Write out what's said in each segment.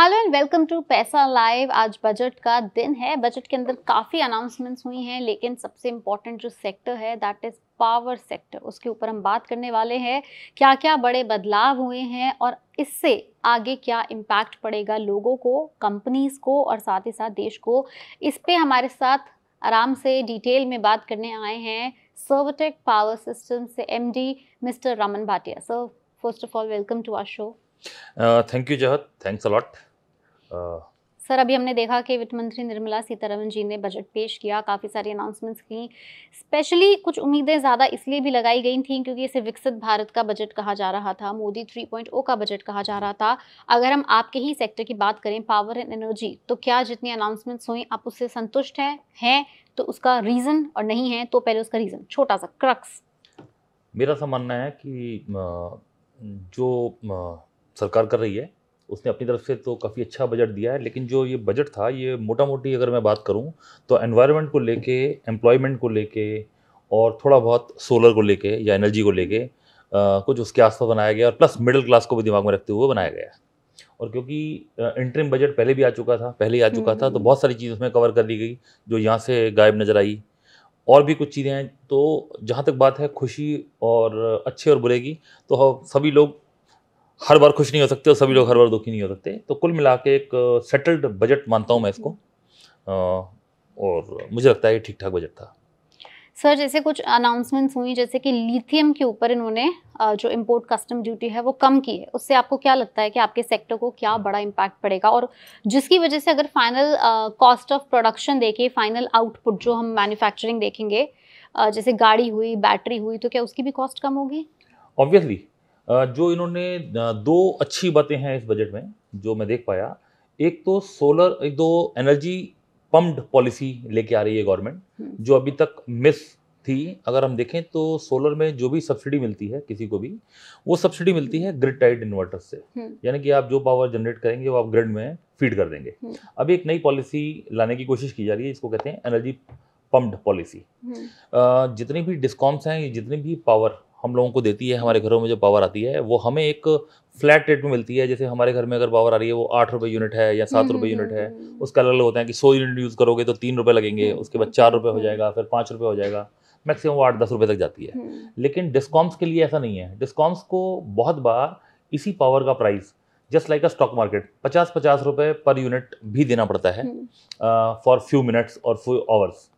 Hello and welcome to Paisa live आज budget का दिन है बजट के अंदर काफ़ी अनाउंसमेंट्स हुई हैं लेकिन सबसे इम्पॉर्टेंट जो सेक्टर है दैट इज़ पावर सेक्टर उसके ऊपर हम बात करने वाले हैं क्या क्या बड़े बदलाव हुए हैं और इससे आगे क्या इम्पैक्ट पड़ेगा लोगों को कंपनीज को और साथ ही साथ देश को इस पर हमारे साथ आराम से डिटेल में बात करने आए हैं सर्वटेक पावर सिस्टम से um Mister Raman Bhatia sir first of all welcome to our show thank you जहद थैंक्स अलॉट सर अभी हमने देखा कि वित्त मंत्री निर्मला सीतारमन जी ने बजट पेश किया काफ़ी सारी अनाउंसमेंट्स की स्पेशली कुछ उम्मीदें ज़्यादा इसलिए भी लगाई गई थी क्योंकि इसे विकसित भारत का बजट कहा जा रहा था मोदी 3.0 का बजट कहा जा रहा था अगर हम आपके ही सेक्टर की बात करें पावर एंड एनर्जी तो क्या जितनी अनाउंसमेंट्स हुई आप उससे संतुष्ट हैं हैं तो उसका रीज़न और नहीं है तो पहले उसका रीज़न छोटा सा क्रक्स मेरा सा मानना है कि जो सरकार कर रही है उसने अपनी तरफ से तो काफ़ी अच्छा बजट दिया है लेकिन जो ये बजट था ये मोटा मोटी अगर मैं बात करूँ तो एनवायरमेंट को लेके एम्प्लॉयमेंट को लेके और थोड़ा बहुत सोलर को लेके या एनर्जी को लेके कुछ उसके आसपास बनाया गया और प्लस मिडिल क्लास को भी दिमाग में रखते हुए बनाया गया और क्योंकि इंटरिम बजट पहले भी आ चुका था पहले ही आ चुका था तो हम्म। बहुत सारी चीज़ उसमें कवर कर दी गई जो यहाँ से गायब नज़र आई और भी कुछ चीज़ें हैं तो जहाँ तक बात है खुशी और अच्छे और बुरे की तो सभी लोग हर बार खुश नहीं हो सकते और सभी लोग हर बार दुखी नहीं हो सकते तो कुल मिला के एक सेटल्ड बजट मानता हूँ मैं इसको और मुझे लगता है ये ठीक ठाक बजट था सर जैसे कुछ अनाउंसमेंट्स हुई जैसे कि लिथियम के ऊपर इन्होंने जो इम्पोर्ट कस्टम ड्यूटी है वो कम की है उससे आपको क्या लगता है कि आपके सेक्टर को क्या बड़ा इम्पैक्ट पड़ेगा और जिसकी वजह से अगर फाइनल कॉस्ट ऑफ प्रोडक्शन देखिए फाइनल आउटपुट जो हम मैन्युफैक्चरिंग देखेंगे जैसे गाड़ी हुई बैटरी हुई तो क्या उसकी भी कॉस्ट कम होगी ऑब्वियसली जो इन्होंने दो अच्छी बातें हैं इस बजट में जो मैं देख पाया एक तो सोलर एक दो एनर्जी पम्प्ड पॉलिसी लेके आ रही है गवर्नमेंट हम्म। जो अभी तक मिस थी अगर हम देखें तो सोलर में जो भी सब्सिडी मिलती है किसी को भी वो सब्सिडी मिलती है ग्रिड टाइड इन्वर्टर से हम्म। यानी कि आप जो पावर जनरेट करेंगे वो आप ग्रिड में फीड कर देंगे हम्म। अभी एक नई पॉलिसी लाने की कोशिश की जा रही है इसको कहते हैं एनर्जी पम्प्ड पॉलिसी जितनी भी डिस्कॉम्स हैं जितनी भी पावर हम लोगों को देती है हमारे घरों में जो पावर आती है वो हमें एक फ्लैट रेट में मिलती है जैसे हमारे घर में अगर पावर आ रही है वो आठ रुपये यूनिट है या सात हम्म, रुपये यूनिट हम्म, है हम्म। उसका अलग अलग होता है कि सौ यूनिट यूज़ करोगे तो तीन रुपये लगेंगे उसके बाद चार रुपये हो जाएगा फिर पाँच रुपये हो जाएगा मैक्सिमम वो आठ दस रुपये तक जाती है लेकिन डिस्कॉम्स के लिए ऐसा नहीं है डिस्कॉम्स को बहुत बार इसी पावर का price just like a stock market पचास पचास रुपये पर यूनिट भी देना पड़ता है फॉर फ्यू मिनट्स और फ्यू आवर्स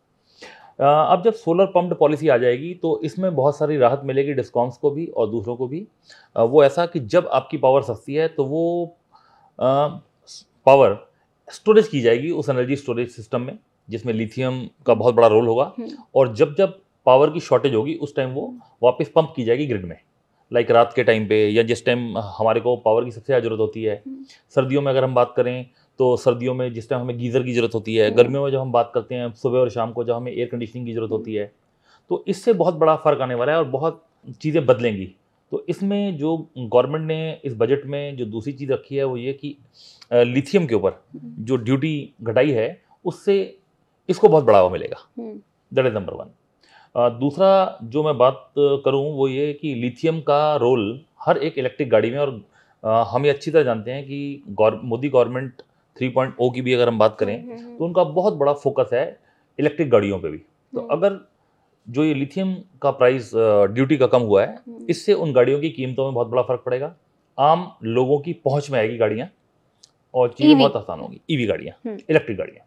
अब जब सोलर पम्प्ड पॉलिसी आ जाएगी तो इसमें बहुत सारी राहत मिलेगी डिस्कॉम्स को भी और दूसरों को भी वो ऐसा कि जब आपकी पावर सस्ती है तो वो पावर स्टोरेज की जाएगी उस एनर्जी स्टोरेज सिस्टम में जिसमें लिथियम का बहुत बड़ा रोल होगा हम्म। और जब जब पावर की शॉर्टेज होगी उस टाइम वो वापस पंप की जाएगी ग्रिड में लाइक रात के टाइम पे या जिस टाइम हमारे को पावर की सबसे ज़्यादा ज़रूरत होती है हम्म। सर्दियों में अगर हम बात करें तो सर्दियों में जिस टाइम हमें गीज़र की ज़रूरत होती है हम्म। गर्मियों में जब हम बात करते हैं सुबह और शाम को जब हमें एयर कंडीशनिंग की ज़रूरत होती है तो इससे बहुत बड़ा फ़र्क आने वाला है और बहुत चीज़ें बदलेंगी तो इसमें जो गवर्नमेंट ने इस बजट में जो दूसरी चीज़ रखी है वो ये कि लिथियम के ऊपर हम्म। जो ड्यूटी घटाई है उससे इसको बहुत बढ़ावा मिलेगा दैट इज़ नंबर वन दूसरा जो मैं बात करूँ वो ये कि लिथियम का रोल हर एक इलेक्ट्रिक गाड़ी में और हम ये अच्छी तरह जानते हैं कि गौर Modi government three point O की भी अगर हम बात करें हम्म, हम्म। तो उनका बहुत बड़ा फोकस है इलेक्ट्रिक गाड़ियों पे भी तो हम्म। अगर जो ये लिथियम का प्राइस ड्यूटी का कम हुआ है इससे उन गाड़ियों की कीमतों में बहुत बड़ा फर्क पड़ेगा आम लोगों की पहुंच में आएगी गाड़ियाँ और चीज़ें बहुत आसान होगी ईवी गाड़ियाँ इलेक्ट्रिक गाड़ियाँ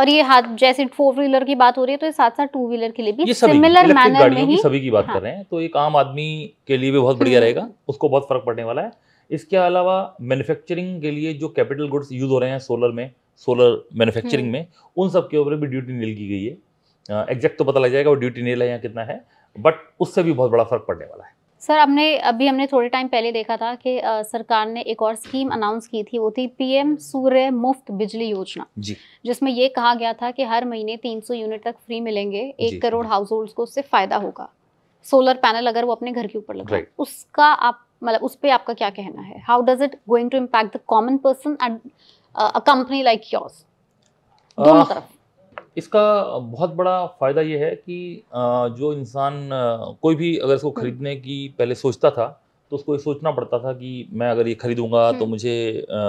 और ये हाथ जैसे फोर व्हीलर की बात हो रही है तो ये साथ साथ टू व्हीलर के लिए भी सिमिलर मैनर में ही सभी की बात हाँ। कर रहे हैं तो एक आम आदमी के लिए भी बहुत बढ़िया रहेगा उसको बहुत फर्क पड़ने वाला है इसके अलावा मैन्युफैक्चरिंग के लिए जो कैपिटल गुड्स यूज़ हो रहे हैं सोलर में सोलर मैन्युफैक्चरिंग हम्म। में उन सब के ऊपर भी ड्यूटी नील की गई है एग्जैक्ट तो पता लग जाएगा वो ड्यूटी नील है या कितना है बट उससे भी बहुत बड़ा फर्क पड़ने वाला है सर हमने अभी हमने थोड़े टाइम पहले देखा था कि सरकार ने एक और स्कीम अनाउंस की थी वो थी पीएम सूर्य मुफ्त बिजली योजना जी जिसमें ये कहा गया था कि हर महीने 300 यूनिट तक फ्री मिलेंगे एक करोड़ हाउस होल्ड को उससे फायदा होगा सोलर पैनल अगर वो अपने घर के ऊपर लगा उसका आप मतलब उस पर आपका क्या कहना है how does it going to impact the common person and a company like yours दोनों uh, तरफ इसका बहुत बड़ा फ़ायदा यह है कि uh, जो इंसान uh, कोई भी अगर इसको हम्म। खरीदने की पहले सोचता था तो उसको ये सोचना पड़ता था कि मैं अगर ये खरीदूंगा तो हम्म। मुझे आ,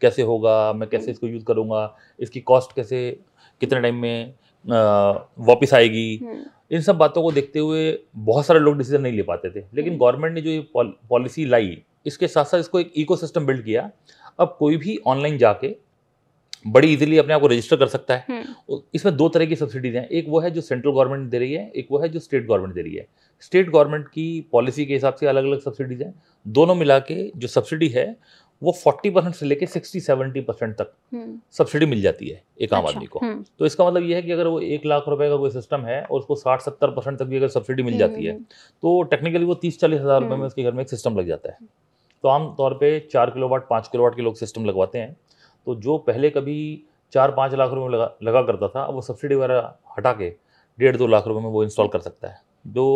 कैसे होगा मैं कैसे इसको यूज़ करूंगा इसकी कॉस्ट कैसे कितने टाइम में वापस आएगी हम्म। इन सब बातों को देखते हुए बहुत सारे लोग डिसीजन नहीं ले पाते थे लेकिन गवर्नमेंट हम्म। ने जो ये पॉलिसी लाई इसके साथ साथ इसको एक इको बिल्ड किया अब कोई भी ऑनलाइन जाके बड़ी इजीली अपने आप को रजिस्टर कर सकता है हम्म। इसमें दो तरह की सब्सिडीज हैं एक वो है जो सेंट्रल गवर्नमेंट दे रही है एक वो है जो स्टेट गवर्नमेंट दे रही है स्टेट गवर्नमेंट की पॉलिसी के हिसाब से अलग अलग सब्सिडीज हैं दोनों मिला के जो सब्सिडी है वो 40 परसेंट से लेके 60 70 परसेंट तक सब्सिडी हम्म। मिल जाती है एक आम अच्छा, आदमी को हम्म। तो इसका मतलब ये है कि अगर वो एक लाख रुपए का कोई सिस्टम है और उसको 60 70 परसेंट तक भी अगर सब्सिडी मिल जाती है हम्म। तो टेक्निकली वो तीस चालीस हज़ार रुपये में उसके घर में एक सिस्टम लग जाता है तो आमतौर पर चार किलो वाट पाँच किलो वाट के लोग सिस्टम लगवाते हैं तो जो पहले कभी चार पाँच लाख रुपये में लगा लगा करता था वो सब्सिडी वगैरह हटा के डेढ़ दो लाख रुपये में वो इंस्टॉल कर सकता है जो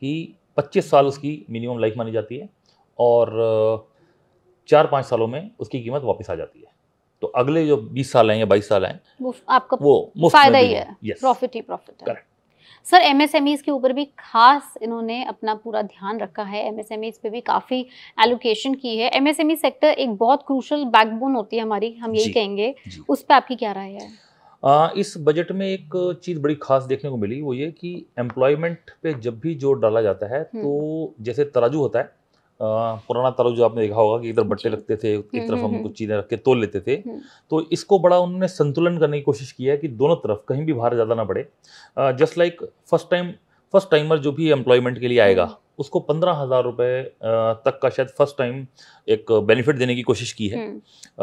कि पच्चीस साल उसकी मिनिमम लाइफ मानी जाती है और चार पाँच सालों में उसकी कीमत वापस आ जाती है तो अगले जो बीस साल हैं या बाईस साल हैं वो आपका वो फायदा ही है प्रॉफिट ही प्रॉफिट करेक्ट सर एमएसएमईज के ऊपर भी खास इन्होंने अपना पूरा ध्यान रखा है एम एम एस ईज पर भी काफ़ी एलोकेशन की है M M S E sector एक बहुत क्रूशल बैकबोन होती है हमारी हम यही कहेंगे उस पर आपकी क्या राय है आ, इस बजट में एक चीज़ बड़ी खास देखने को मिली वो ये कि एम्प्लॉयमेंट पे जब भी जोर डाला जाता है तो जैसे तराजू होता है पुराना तारुक जो आपने देखा होगा कि इधर बट्टे लगते थे एक हम्म, तरफ हम्म, हम हम्म। कुछ चीज़ें रख के तोल लेते थे तो इसको बड़ा उन्होंने संतुलन करने की कोशिश की है कि दोनों तरफ कहीं भी भार ज़्यादा ना पड़े just like first time first timer जो भी एम्प्लॉयमेंट के लिए आएगा उसको पंद्रह हज़ार रुपये तक का शायद फर्स्ट टाइम एक बेनिफिट देने की कोशिश की है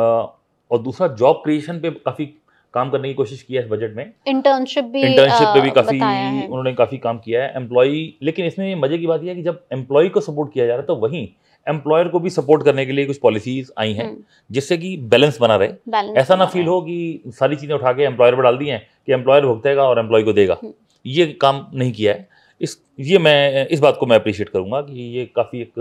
और दूसरा जॉब क्रिएशन पे काफ़ी काम करने की कोशिश की है इस बजट में इंटर्नशिप भी इंटर्नशिप पे भी काफी उन्होंने काफी काम किया है एम्प्लॉय लेकिन इसमें मजे की बात यह है कि जब एम्प्लॉय को सपोर्ट किया जा रहा है तो वहीं एम्प्लॉयर को भी सपोर्ट करने के लिए कुछ पॉलिसीज आई हैं हम्म। जिससे कि बैलेंस बना रहे balance ऐसा ना फील हो कि सारी चीज़ें उठा के एम्प्लॉयर पर डाल दी हैं कि एम्प्लॉयर भुगतेगा और एम्प्लॉय को देगा हम्म। ये काम नहीं किया है इस ये मैं इस बात को मैं अप्रिशिएट करूंगा कि ये काफ़ी एक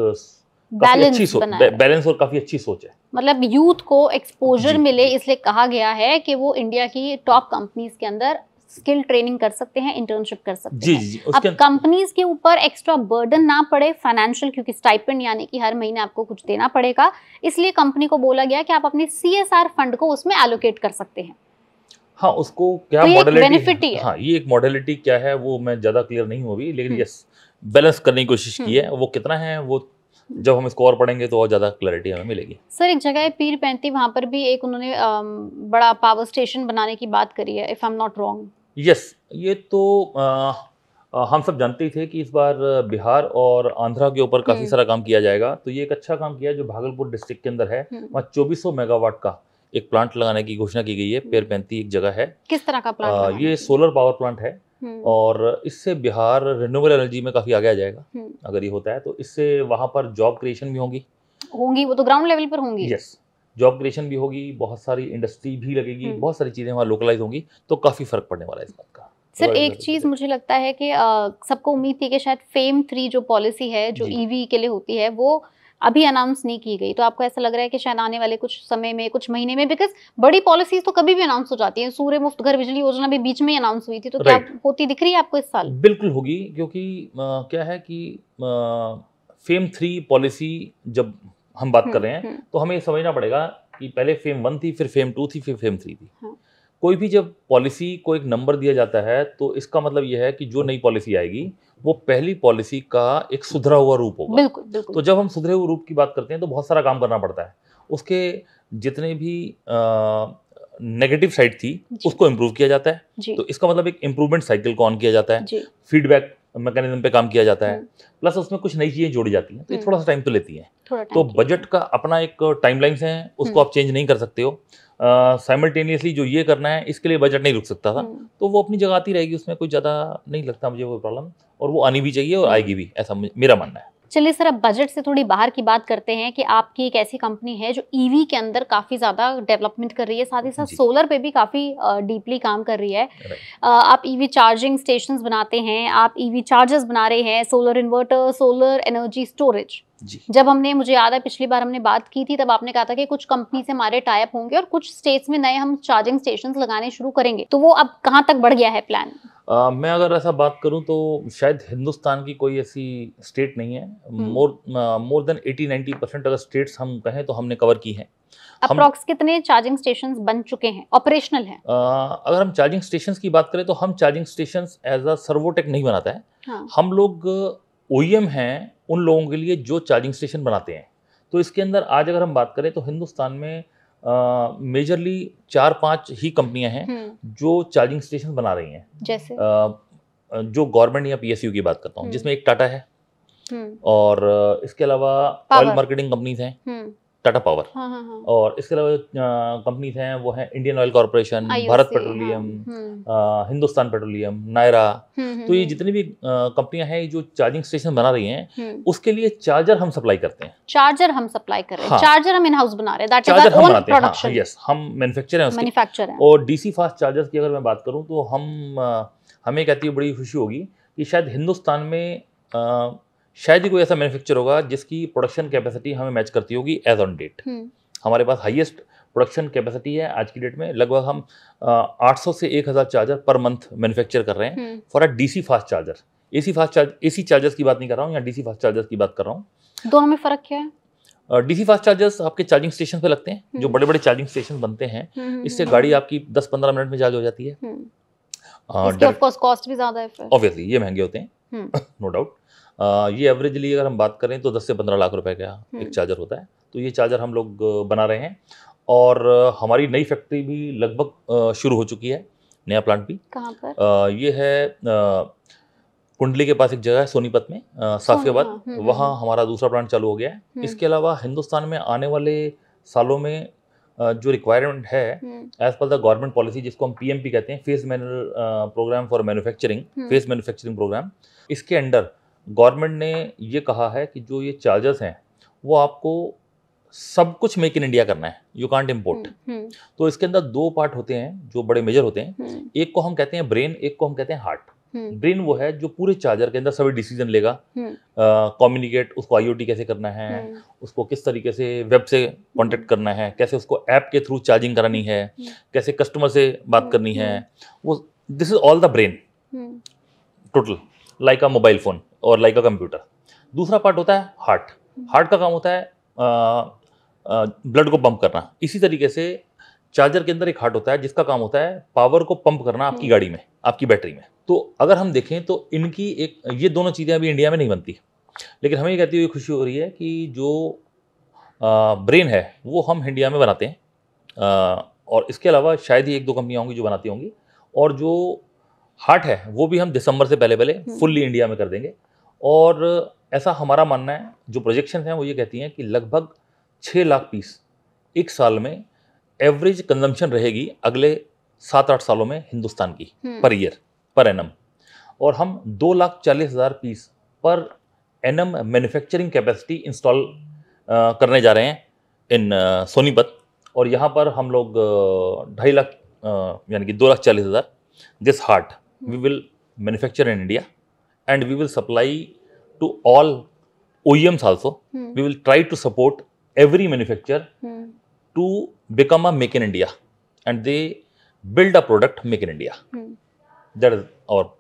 बैलेंस बैलेंस और काफी अच्छी सोच है मतलब यूथ को एक्सपोजर मिले इसलिए कहा गया है कि वो इंडिया की टॉप कंपनीज के अंदर स्किल ट्रेनिंग कर सकते हैं इंटर्नशिप कर सकते जी, हैं जी, अब कंपनीज के ऊपर एक्स्ट्रा बर्डन ना पड़े फाइनेंशियल क्योंकि स्टाइपेंड यानी कि हर महीने आपको कुछ देना पड़ेगा इसलिए कंपनी को बोला गया कि आप अपने सीएसआर फंड को उसमें एलोकेट कर सकते हैं हाँ उसको क्या मॉडलिटी तो है हाँ ये एक मॉडलिटी क्या है वो मैं ज़्यादा क्लियर नहीं हो रही लेकिन यस हम्म। बैलेंस करने की कोशिश हम्म। की है वो कितना है वो जब हम इसको और पढ़ेंगे तो और ज़्यादा क्लैरिटी हमें मिलेगी सर एक जगह है पीर पैंती वहाँ पर भी एक उन्होंने बड़ा पावर स्टेशन बनाने की बात करी है if I am not wrong yes ये तो आ, हम सब जानते ही थे कि इस बार बिहार और आंध्रा के ऊपर काफ़ी हम्म। सारा काम किया जाएगा तो ये एक अच्छा काम किया जो भागलपुर डिस्ट्रिक्ट के अंदर है हम्म। वहाँ चौबीस मेगावाट का एक प्लांट लगाने की घोषणा की गई है हम्म। पेर पैंती एक जगह है किस तरह का प्लांट आ, ये सोलर पावर प्लांट है हम्म। और इससे बिहार रिन्यूबल एनर्जी में काफ़ी आगे आ जाएगा हम्म। अगर ये होता है तो इससे वहां पर जॉब क्रिएशन भी होंगी होंगी वो तो ग्राउंड लेवल पर होंगी यस जॉब क्रिएशन भी होगी बहुत सारी इंडस्ट्री भी लगेगी हम्म। बहुत सारी चीज़ें वहाँ लोकलाइज होंगी तो काफ़ी फर्क पड़ने वाला है इस बात का सर एक चीज मुझे लगता है कि सबको उम्मीद थी कि शायद फेम थ्री जो पॉलिसी है जो ईवी e के लिए होती है वो अभी अनाउंस नहीं की गई तो आपको ऐसा लग रहा है कि शायद आने वाले कुछ समय में कुछ महीने में बिकॉज बड़ी पॉलिसीज तो कभी भी अनाउंस हो जाती है सूर्य मुफ्त घर बिजली योजना भी बीच में अनाउंस हुई थी तो क्या होती दिख रही है आपको इस साल बिल्कुल होगी क्योंकि क्या है कि फेम थ्री पॉलिसी जब हम बात हम्म, कर रहे हैं हम्म। तो हमें समझना पड़ेगा कि पहले फेम वन थी फिर फेम टू थी फिर फेम थ्री थी हाँ। कोई भी जब पॉलिसी को एक नंबर दिया जाता है तो इसका मतलब यह है कि जो नई पॉलिसी आएगी वो पहली पॉलिसी का एक सुधरा हुआ रूप होगा बिल्कुल बिल्कुल तो जब हम सुधरे हुए रूप की बात करते हैं तो बहुत सारा काम करना पड़ता है उसके जितने भी नेगेटिव साइड थी उसको इम्प्रूव किया जाता है तो इसका मतलब एक इम्प्रूवमेंट साइकिल को ऑन किया जाता है फीडबैक मैकेनिज्म पे काम किया जाता है प्लस हम्म। उसमें कुछ नई चीज़ें जोड़ी जाती हैं तो ये हम्म। थोड़ा सा टाइम तो लेती हैं तो बजट का अपना एक टाइमलाइंस है उसको हम्म। आप चेंज नहीं कर सकते हो साइमल्टेनियसली uh, जो ये करना है इसके लिए बजट नहीं रुक सकता था तो वो अपनी जगह आती रहेगी उसमें कोई ज़्यादा नहीं लगता मुझे वो प्रॉब्लम और वो आनी भी चाहिए और आएगी भी ऐसा मेरा मानना है चलिए सर अब बजट से थोड़ी बाहर की बात करते हैं कि आपकी एक ऐसी कंपनी है जो ईवी e के अंदर काफ़ी ज़्यादा डेवलपमेंट कर रही है साथ ही साथ सोलर पे भी काफ़ी डीपली काम कर रही है आप ईवी चार्जिंग स्टेशन बनाते हैं आप ईवी e चार्जर्स बना रहे हैं solar inverter solar energy storage जब हमने मुझे याद है पिछली बार हमने बात की थी तब आपने कहा था कि कुछ कंपनी से हमारे टाइप होंगे और कुछ स्टेट्स में नए हम चार्जिंग स्टेशन लगाने शुरू करेंगे तो वो अब कहाँ तक बढ़ गया है प्लान मैं अगर ऐसा बात करूं तो शायद हिंदुस्तान की कोई ऐसी स्टेट नहीं है मोर मोर देन 80 90 परसेंट अगर स्टेट्स हम कहें तो हमने कवर की हैं अप्रॉक्स कितने चार्जिंग स्टेशंस बन चुके हैं ऑपरेशनल हैं अगर हम चार्जिंग स्टेशंस की बात करें तो हम charging stations as a Servotech नहीं बनाता है हाँ. हम लोग ओ e हैं उन लोगों के लिए जो चार्जिंग स्टेशन बनाते हैं तो इसके अंदर आज अगर हम बात करें तो हिंदुस्तान में मेजरली चार पांच ही कंपनियां हैं हम्म। जो चार्जिंग स्टेशन बना रही हैं जैसे uh, जो गवर्नमेंट या पीएसयू की बात करता हूँ हम्म। जिसमें एक टाटा है हम्म। और इसके अलावा ऑयल मार्केटिंग कंपनीज हैं टाटा हाँ, पावर हाँ, हाँ, और इसके अलावा कंपनीज हैं वो है Indian Oil Corporation Bharat Petroleum Hindustan Petroleum Nayara तो ये हम्म। जितनी भी कंपनियां हैं जो चार्जिंग स्टेशन बना रही हैं हम्म। उसके लिए चार्जर हम सप्लाई करते हैं चार्जर हम सप्लाई कर रहे हैं चार्जर हाँ। हम इन हाउस बना रहे हैं चार्जर हम बनाते हैं यस हाँ, हम मैन्युफैक्चर हैं मैन्युफैक्चर हैं और डीसी फास्ट चार्जर की अगर मैं बात करूँ तो हम हमें कहती है बड़ी खुशी होगी कि शायद हिंदुस्तान में शायद ही कोई ऐसा मैन्युफैक्चर होगा जिसकी प्रोडक्शन कैपेसिटी हमें मैच करती होगी एज ऑन डेट हमारे पास हाईएस्ट प्रोडक्शन कैपेसिटी है आज की डेट में लगभग हम आठ सौ से एक हज़ार चार्जर पर मंथ मैन्युफैक्चर कर रहे हैं for a DC fast charger AC fast charge AC chargers की बात नहीं कर रहा हूँ या डीसी फास्ट चार्जर्स की बात कर रहा हूँ दोनों में फ़र्क क्या है डीसी फास्ट चार्जर्स आपके चार्जिंग स्टेशन पे लगते हैं जो बड़े बड़े चार्जिंग स्टेशन बनते हैं हम्म, हम्म, इससे हम्म। गाड़ी आपकी दस पंद्रह मिनट में चार्ज हो जाती है ऑब्वियसली ये महंगे होते हैं नो डाउट ये एवरेजली अगर हम बात करें तो दस से पंद्रह लाख रुपए का हम्म। एक चार्जर होता है तो ये चार्जर हम लोग बना रहे हैं और हमारी नई फैक्ट्री भी लगभग शुरू हो चुकी है नया प्लांट भी कहाँ पर ये है कुंडली के पास एक जगह है सोनीपत में साफियाबाद हाँ, हम्म, वहाँ हम्म। हमारा दूसरा प्लांट चालू हो गया है इसके अलावा हिंदुस्तान में आने वाले सालों में जो रिक्वायरमेंट है as per the government policy जिसको हम पीएमपी कहते हैं phase manual program for manufacturing phase manufacturing program इसके अंडर गवर्नमेंट ने ये कहा है कि जो ये चार्जेस हैं वो आपको सब कुछ मेक इन इंडिया करना है यू कांट इम्पोर्ट तो इसके अंदर दो पार्ट होते हैं जो बड़े मेजर होते हैं हम्म। एक को हम कहते हैं ब्रेन एक को हम कहते हैं हार्ट हम्म। ब्रेन वो है जो पूरे चार्जर के अंदर सभी डिसीजन लेगा कम्युनिकेट हम्म। उसको आईओटी कैसे करना है उसको किस तरीके से वेब से कॉन्टेक्ट करना है कैसे उसको ऐप के थ्रू चार्जिंग करानी है कैसे कस्टमर से बात करनी है वो this is all the brain total like a mobile phone और लाइक अ कंप्यूटर दूसरा पार्ट होता है हार्ट हार्ट का काम होता है ब्लड को पंप करना इसी तरीके से चार्जर के अंदर एक हार्ट होता है जिसका काम होता है पावर को पंप करना आपकी हम्म। गाड़ी में आपकी बैटरी में तो अगर हम देखें तो इनकी एक ये दोनों चीज़ें अभी इंडिया में नहीं बनती लेकिन हमें ये कहती हुई खुशी हो रही है कि जो आ, ब्रेन है वो हम इंडिया में बनाते हैं आ, और इसके अलावा शायद ही एक दो कंपनियाँ होंगी जो बनाती होंगी और जो हार्ट है वो भी हम दिसंबर से पहले पहले हम्म। फुल्ली इंडिया में कर देंगे और ऐसा हमारा मानना है जो प्रोजेक्शन हैं वो ये कहती हैं कि लगभग छः लाख पीस एक साल में एवरेज कंजम्पशन रहेगी अगले सात आठ सालों में हिंदुस्तान की पर ईयर पर एनम और हम दो लाख चालीस हज़ार piece per annum manufacturing capacity install करने जा रहे हैं इन सोनीपत और यहाँ पर हम लोग ढाई लाख यानी कि दो लाख चालीस हज़ार this heart we will manufacture in India and we will supply to all OEMs also. Hmm. We will try to support every manufacturer hmm. to become a make in India and they build a product make in India. Hmm. That is our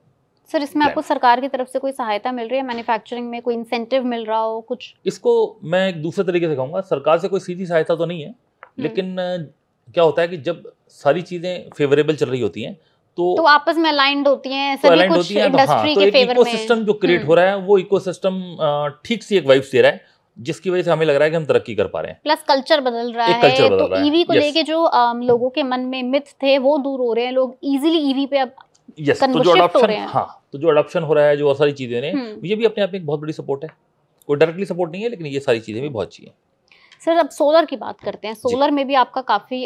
sir इसमें आपको सरकार की तरफ से कोई सहायता मिल रही है मैन्युफैक्चरिंग में कोई इंसेंटिव मिल रहा हो कुछ इसको मैं एक दूसरे तरीके से कहूँगा सरकार से कोई सीधी सहायता तो नहीं है लेकिन क्या होता है कि जब सारी चीज़ें फेवरेबल चल रही होती हैं तो, तो आपस में अलाइंड होती हैं तो सभी तो कुछ इंडस्ट्री हाँ, तो के तो इको सिस्टम जो क्रिएट हम्म। हो रहा है वो इको सिस्टम ठीक सी एक वाइब्स दे रहा है जिसकी वजह से हमें लग रहा है कि हम तरक्की कर पा रहे हैं प्लस कल्चर तो बदल रहा है कल्चर बदल तो ईवी को लेके जो लोगों के मन में मिथ थे वो दूर हो रहे हैं लोग इजीली ईवी e पे अब यस तो जो अडॉप्शन हाँ तो जो अडॉप्शन हो रहा है जो सारी चीजें हम्म। ये भी अपने आप में एक बहुत बड़ी सपोर्ट है कोई डायरेक्टली सपोर्ट नहीं है लेकिन ये सारी चीजें भी बहुत अच्छी है सर अब सोलर की बात करते हैं सोलर में भी आपका काफ़ी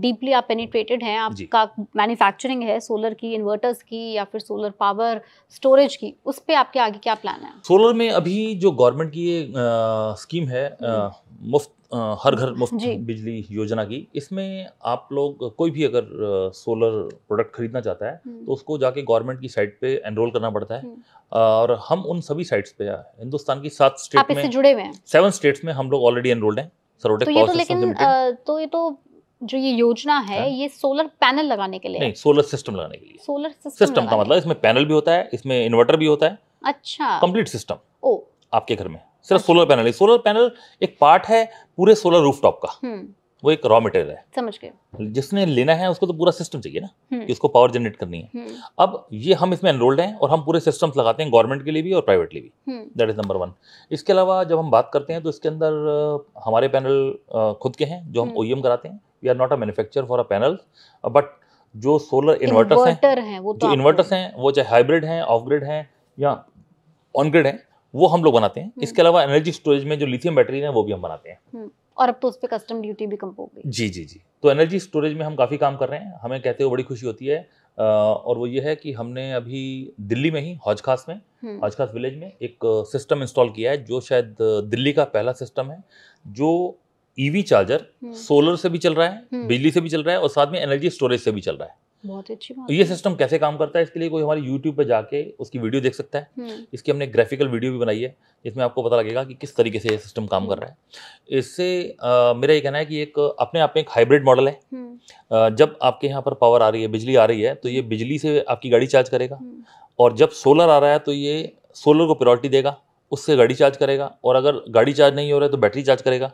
डीपली आप पेनिट्रेटेड हैं आपका मैन्युफैक्चरिंग है सोलर की इन्वर्टर्स की या फिर सोलर पावर स्टोरेज की उस पर आपके आगे क्या प्लान है सोलर में अभी जो गवर्नमेंट की ये स्कीम है हम्म। मुफ्त हर घर मुफ्त बिजली योजना की इसमें आप लोग कोई भी अगर सोलर प्रोडक्ट खरीदना चाहता है हम्म। तो उसको जाके गवर्नमेंट की साइट पे एनरोल करना पड़ता है हम्म। और हम उन सभी साइट्स पे हिंदुस्तान की सात स्टेट में जुड़े हुए हैं सेवन स्टेट्स में हम लोग ऑलरेडी एनरोल्ड हैं सरोटेक तो ये तो लेकिन तो ये तो जो ये योजना है, हाँ। ये सोलर पैनल लगाने के लिए नहीं सोलर सिस्टम लगाने के लिए सोलर सिस्टम सिस्टम का मतलब इसमें पैनल भी होता है इसमें इन्वर्टर भी होता है अच्छा कंप्लीट सिस्टम ओ आपके घर में सिर्फ सोलर पैनल है सोलर पैनल एक पार्ट है पूरे सोलर रूफटॉप का हम्म। वो एक रॉ मटेरियल है समझ गए जिसने लेना है उसको तो पूरा सिस्टम चाहिए ना हम्म। कि उसको पावर जनरेट करनी है हम्म। अब ये हम इसमें एनरोल्ड हैं और हम पूरे सिस्टम्स लगाते हैं गवर्नमेंट के लिए भी और प्राइवेटली भी दैट इज नंबर वन इसके अलावा जब हम बात करते हैं तो इसके अंदर हमारे पैनल खुद के हैं जो हम ओ e कराते हैं we are not a manufacture for a panel but जो सोलर इन्वर्टर्स हैं है, तो जो इन्वर्टर्स हैं वो चाहे हाइब्रिड हैं ऑफ ग्रिड हैं या ऑन ग्रिड हैं वो हम लोग बनाते हैं हम्म। इसके अलावा एनर्जी स्टोरेज में जो लिथियम बैटरी है वो भी हम बनाते हैं हम्म। और अब तो उस पर कस्टम ड्यूटी भी कम हो गई जी जी जी तो एनर्जी स्टोरेज में हम काफ़ी काम कर रहे हैं हमें कहते हुए बड़ी खुशी होती है और वो ये है कि हमने अभी दिल्ली में ही हौजखास में हौजखास हम्म। विलेज में एक सिस्टम इंस्टॉल किया है जो शायद दिल्ली का पहला सिस्टम है जो ईवी चार्जर सोलर से भी चल रहा है बिजली से भी चल रहा है और साथ में एनर्जी स्टोरेज से भी चल रहा है बहुत अच्छी बात तो ये सिस्टम कैसे काम करता है इसके लिए कोई हमारे यूट्यूब पर जाके उसकी वीडियो देख सकता है हम्म। इसकी हमने ग्राफिकल वीडियो भी बनाई है जिसमें आपको पता लगेगा कि किस तरीके से ये सिस्टम काम कर हम्म। रहा है इससे मेरा ये कहना है कि एक अपने आप में एक हाइब्रिड मॉडल है आ, हम्म। जब आपके यहाँ पर पावर आ रही है बिजली आ रही है तो ये बिजली से आपकी गाड़ी चार्ज करेगा और जब सोलर आ रहा है तो ये सोलर को प्रायोरिटी देगा उससे गाड़ी चार्ज करेगा और अगर गाड़ी चार्ज नहीं हो रहा है तो बैटरी चार्ज करेगा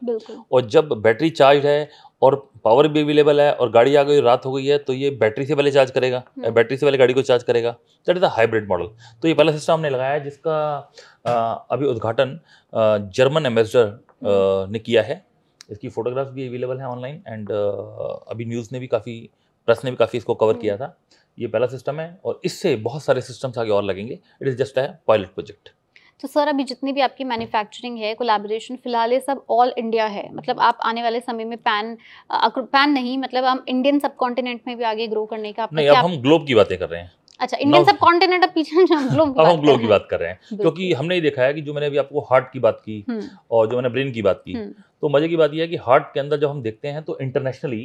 और जब बैटरी चार्ज है और पावर भी अवेलेबल है और गाड़ी आ गई रात हो गई है तो ये बैटरी से पहले चार्ज करेगा हम्म। बैटरी से पहले गाड़ी को चार्ज करेगा that is a hybrid model तो ये पहला सिस्टम हमने लगाया है जिसका आ, अभी उद्घाटन जर्मन हम्म। एम्बेसडर ने किया है इसकी फोटोग्राफ भी अवेलेबल है ऑनलाइन एंड अभी न्यूज़ ने भी काफ़ी प्रेस ने भी काफ़ी इसको कवर किया हम्म। था ये पहला सिस्टम है और इससे बहुत सारे सिस्टम्स आगे और लगेंगे it is just a pilot project तो सर अभी जितनी भी आपकी मैन्युफैक्चरिंग है कोलैबोरेशन फिलहाल ये सब ऑल इंडिया है मतलब आप आने वाले समय में पैन पैन नहीं मतलब हम इंडियन सब कॉन्टिनेंट में भी आगे ग्रो करने का नहीं अब हम ग्लोब की बातें कर रहे हैं अच्छा इंडियन सब कॉन्टिनेंट अब पीछे अब हम ग्लोब की बात कर रहे हैं क्योंकि हमने देखा है कि जो मैंने अभी आपको हार्ट की बात की हम्म। और जो मैंने ब्रेन की बात की हम्म। तो मजे की बात यह है कि हार्ट के अंदर जब हम देखते हैं तो इंटरनेशनली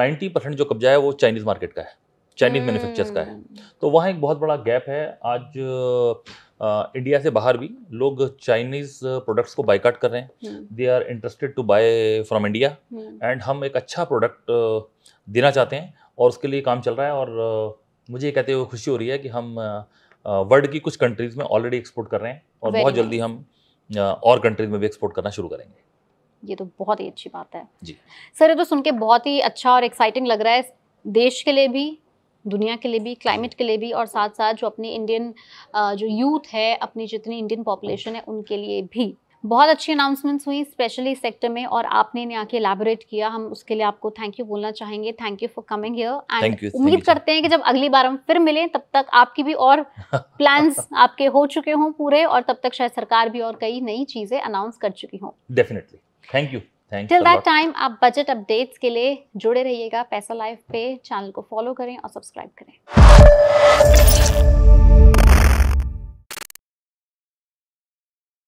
90 परसेंट जो कब्जा है वो चाइनीज मार्केट का है चाइनीज मैन्युफैक्चर्स का है तो वहाँ एक बहुत बड़ा गैप है आज आ, इंडिया से बाहर भी लोग चाइनीज प्रोडक्ट्स को बाईकाट कर रहे हैं they are interested to buy from India and हम एक अच्छा प्रोडक्ट देना चाहते हैं और उसके लिए काम चल रहा है और मुझे ये कहते हुए खुशी हो रही है कि हम वर्ल्ड की कुछ कंट्रीज़ में ऑलरेडी एक्सपोर्ट कर रहे हैं और Very बहुत जल्दी हम और कंट्रीज़ में भी एक्सपोर्ट करना शुरू करेंगे ये तो बहुत ही अच्छी बात है जी सर ये तो सुन के बहुत ही अच्छा और एक्साइटिंग लग रहा है देश के लिए भी दुनिया के लिए भी क्लाइमेट के लिए भी और साथ साथ जो अपनी इंडियन जो यूथ है अपनी जितनी इंडियन पॉपुलेशन है उनके लिए भी बहुत अच्छी अनाउंसमेंट्स हुई स्पेशली इस सेक्टर में और आपने इन्हें आके एलाबोरेट किया हम उसके लिए आपको थैंक यू बोलना चाहेंगे thank you for coming here and उम्मीद करते हैं कि जब अगली बार हम फिर मिलें तब तक आपकी भी और प्लान्स आपके हो चुके हों पूरे और तब तक शायद सरकार भी और कई नई चीज़ें अनाउंस कर चुकी हों definitely thank you till that time आप बजट अपडेट्स के लिए जुड़े रहिएगा पैसा लाइफ पे चैनल को फॉलो करें और सब्सक्राइब करें